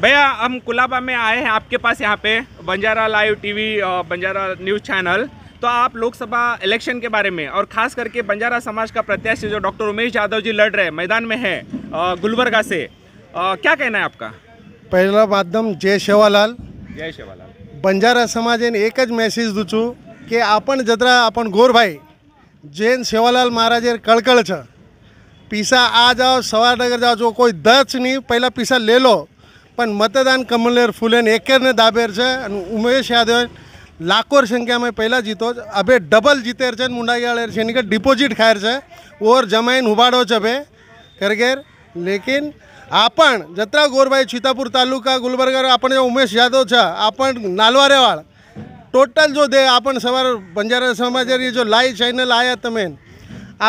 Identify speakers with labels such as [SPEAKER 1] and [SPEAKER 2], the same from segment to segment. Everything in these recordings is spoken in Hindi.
[SPEAKER 1] भैया हम कुलाबा में आए हैं आपके पास यहाँ पे बंजारा लाइव टीवी और बंजारा न्यूज़ चैनल तो आप लोकसभा इलेक्शन के बारे में और ख़ास करके बंजारा समाज का प्रत्याशी जो डॉक्टर उमेश यादव जी लड़ रहे हैं मैदान में है गुलबर्गा से आ, क्या कहना है आपका
[SPEAKER 2] पहला माध्यम तो जय शेवालाल
[SPEAKER 1] जय शेवालाल
[SPEAKER 2] बंजारा ने एक मैसेज दूचू કે આપણ જતરા આપણ ગોરભાઈ જૈન સેવાલાલ મહારાજે કળકળ पीसा आ जाओ જાઓ नगर जाओ जो कोई दर्च नहीं पहला पीसा ले लो પણ મતદાન કમલેર ફૂલેન એકરને દાબેર છે અને ઉમેશ યાદવ લાકોર સંખ્યામાં પહેલા જીતો છે અબે ડબલ જીતેર જન મુંડાઈાળેર છે ને કે ડિપોઝિટ ખાય છે ઓર જમાઈન ઉબાડો છે બે કરેગર લેકિન આપણ જત્રા ગોરભાઈ છીતાપુર તાલુકા ગુલબર્ગર આપણ ઉમેશ યાદવ છે આપણ નાલવારેવાળ ટોટલ જો દે આપણ સવાર બંજારા સમાજરે જો લાઈવ ચેનલ આયા તમે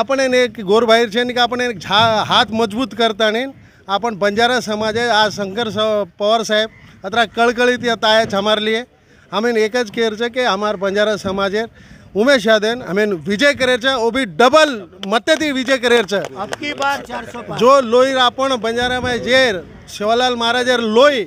[SPEAKER 2] આપણને એક ગોરભાઈ છે ને કે આપણે હાથ મજબૂત કરતા ને अपन बंजारा समाज आहे आज शंकर पवार साहेब अत्र कळकळीत येत आहेत हमार लिए हमें एकच केर छे कि हमार बंजारा समाज है उमेश यादव हमें विजय करे छे वो भी डबल मते थी विजय करे छे अब जो लोई आपण बंजारा में जेर शिवालाल महाराज लोई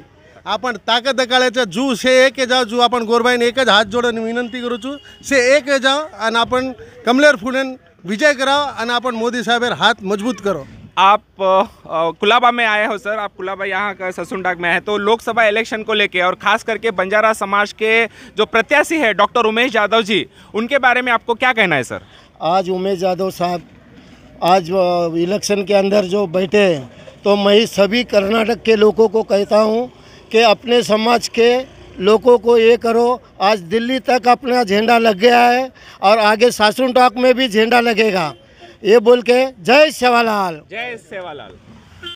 [SPEAKER 2] अपन ताकत दकाले जू से एक जाओ जू आपण गोरबाईने एकच हाथ जोड़ने विनंती करू से एक जाओ आणि आपण कमलेर फुडेन विजय कराओ आणि आपण मोदी साहेब हाथ मजबूत करो आप कुलाबा में आए हो सर आप कुलाबा यहाँ का ससुनडाग में
[SPEAKER 1] है तो लोकसभा इलेक्शन को लेके और ख़ास करके बंजारा समाज के जो प्रत्याशी है डॉक्टर उमेश यादव जी उनके बारे में आपको क्या कहना है सर
[SPEAKER 3] आज उमेश यादव साहब आज इलेक्शन के अंदर जो बैठे हैं तो मैं सभी कर्नाटक के लोगों को कहता हूँ कि अपने समाज के लोगों को ये करो आज दिल्ली तक अपना झंडा लग गया है और आगे सासुन टॉक में भी झंडा लगेगा ये बोल के जय सेवालाल
[SPEAKER 1] जय सेवालाल